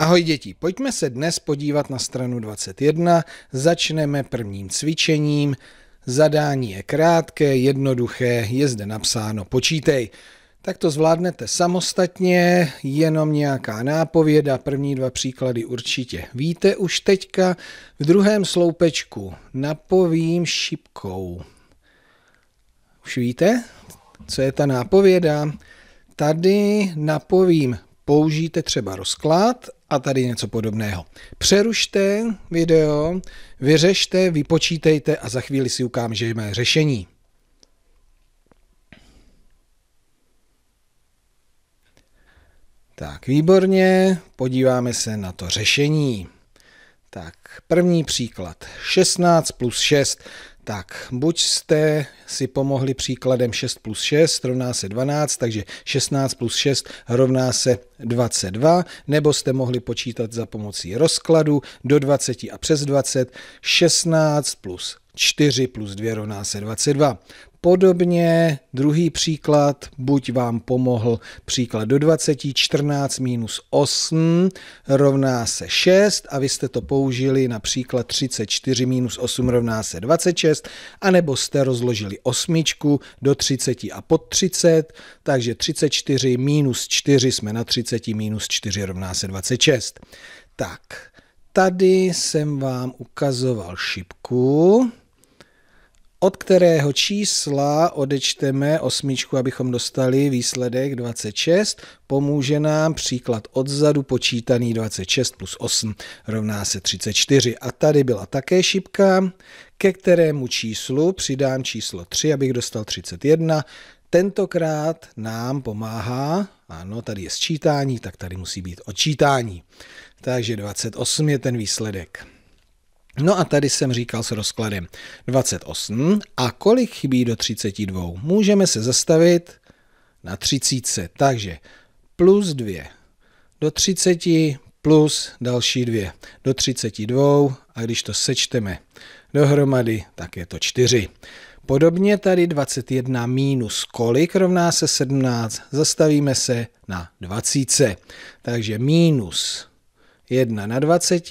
Ahoj děti, pojďme se dnes podívat na stranu 21. Začneme prvním cvičením. Zadání je krátké, jednoduché, je zde napsáno počítej. Tak to zvládnete samostatně, jenom nějaká nápověda, první dva příklady určitě víte už teďka. V druhém sloupečku napovím šipkou. Už víte, co je ta nápověda? Tady napovím použijte třeba rozklad a tady něco podobného. Přerušte video, vyřešte, vypočítejte a za chvíli si ukážeme řešení. Tak, výborně, podíváme se na to řešení. Tak, první příklad. 16 plus 6. Tak, buď jste si pomohli příkladem 6 plus 6 rovná se 12, takže 16 plus 6 rovná se 22, nebo jste mohli počítat za pomocí rozkladu do 20 a přes 20, 16 plus 4 plus 2 rovná se 22. Podobně druhý příklad, buď vám pomohl příklad do 20, 14 minus 8 rovná se 6 a vy jste to použili například 34 minus 8 rovná se 26, anebo jste rozložili osmičku do 30 a pod 30, takže 34 minus 4 jsme na 30 minus 4 rovná se 26. Tak, tady jsem vám ukazoval šipku, od kterého čísla odečteme osmičku, abychom dostali výsledek 26. Pomůže nám příklad odzadu počítaný 26 plus 8 rovná se 34. A tady byla také šipka, ke kterému číslu přidám číslo 3, abych dostal 31. Tentokrát nám pomáhá, ano, tady je sčítání, tak tady musí být odčítání. Takže 28 je ten výsledek. No a tady jsem říkal s rozkladem 28. A kolik chybí do 32? Můžeme se zastavit na 30. Takže plus 2 do 30 plus další 2 do 32 a když to sečteme dohromady, tak je to 4. Podobně tady 21 minus kolik rovná se 17, zastavíme se na 20. Takže minus 1 na 20,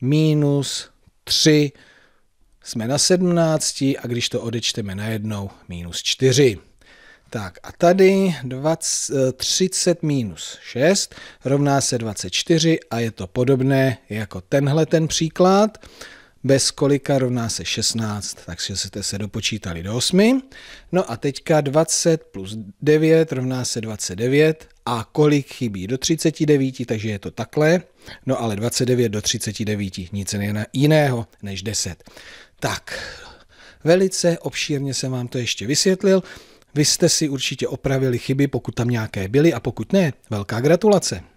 minus 3, jsme na 17 a když to odečteme na jednou, minus 4. Tak a tady 20, 30 eh, minus 6 rovná se 24 a je to podobné jako tenhle ten příklad. Bez kolika rovná se 16, takže jste se dopočítali do 8. No a teďka 20 plus 9 rovná se 29 a kolik chybí do 39, takže je to takhle, no ale 29 do 39, nic jiného než 10. Tak, velice obšírně jsem vám to ještě vysvětlil. Vy jste si určitě opravili chyby, pokud tam nějaké byly a pokud ne, velká gratulace.